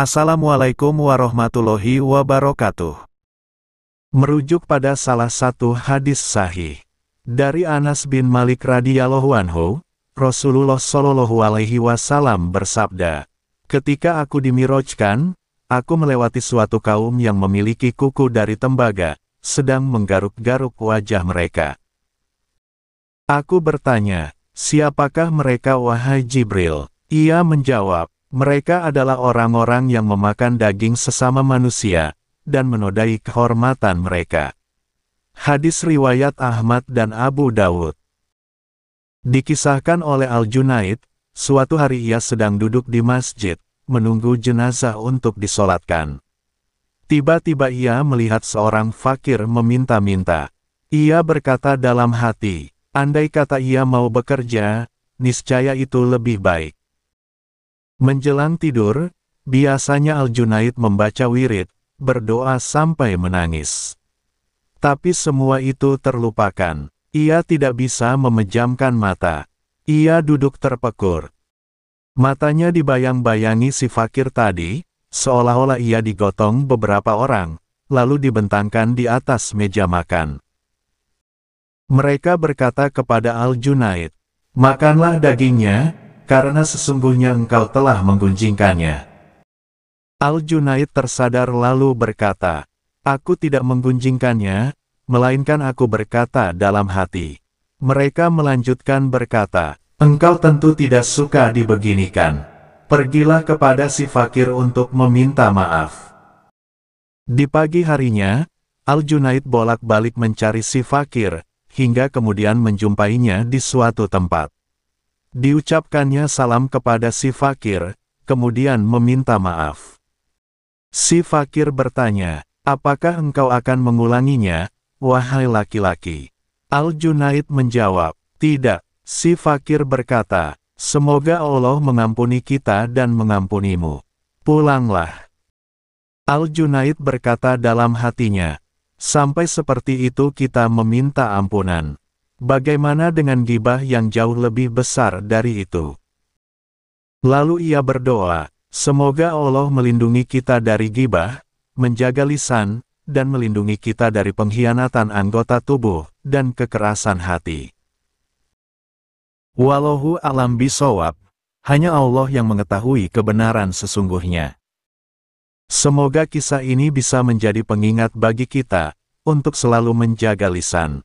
Assalamualaikum warahmatullahi wabarakatuh. Merujuk pada salah satu hadis sahih dari Anas bin Malik radhiyallahu anhu, Rasulullah shallallahu alaihi wasallam bersabda, "Ketika aku dimirojkan, aku melewati suatu kaum yang memiliki kuku dari tembaga, sedang menggaruk-garuk wajah mereka." Aku bertanya, "Siapakah mereka wahai Jibril?" Ia menjawab, mereka adalah orang-orang yang memakan daging sesama manusia, dan menodai kehormatan mereka. Hadis Riwayat Ahmad dan Abu Dawud Dikisahkan oleh Al-Junaid, suatu hari ia sedang duduk di masjid, menunggu jenazah untuk disolatkan. Tiba-tiba ia melihat seorang fakir meminta-minta. Ia berkata dalam hati, andai kata ia mau bekerja, niscaya itu lebih baik. Menjelang tidur, biasanya Al-Junaid membaca wirid, berdoa sampai menangis. Tapi semua itu terlupakan. Ia tidak bisa memejamkan mata. Ia duduk terpekur. Matanya dibayang-bayangi si fakir tadi, seolah-olah ia digotong beberapa orang, lalu dibentangkan di atas meja makan. Mereka berkata kepada Al-Junaid, Makanlah dagingnya, karena sesungguhnya engkau telah menggunjingkannya. Al-Junaid tersadar lalu berkata, Aku tidak menggunjingkannya, melainkan aku berkata dalam hati. Mereka melanjutkan berkata, Engkau tentu tidak suka dibeginikan. Pergilah kepada si fakir untuk meminta maaf. Di pagi harinya, Al-Junaid bolak-balik mencari si fakir, hingga kemudian menjumpainya di suatu tempat. Diucapkannya salam kepada si fakir, kemudian meminta maaf. Si fakir bertanya, apakah engkau akan mengulanginya, wahai laki-laki? Al-Junaid menjawab, tidak. Si fakir berkata, semoga Allah mengampuni kita dan mengampunimu. Pulanglah. Al-Junaid berkata dalam hatinya, sampai seperti itu kita meminta ampunan. Bagaimana dengan gibah yang jauh lebih besar dari itu? Lalu ia berdoa, semoga Allah melindungi kita dari gibah, menjaga lisan, dan melindungi kita dari pengkhianatan anggota tubuh dan kekerasan hati. Walauhu alam bisawab, hanya Allah yang mengetahui kebenaran sesungguhnya. Semoga kisah ini bisa menjadi pengingat bagi kita untuk selalu menjaga lisan.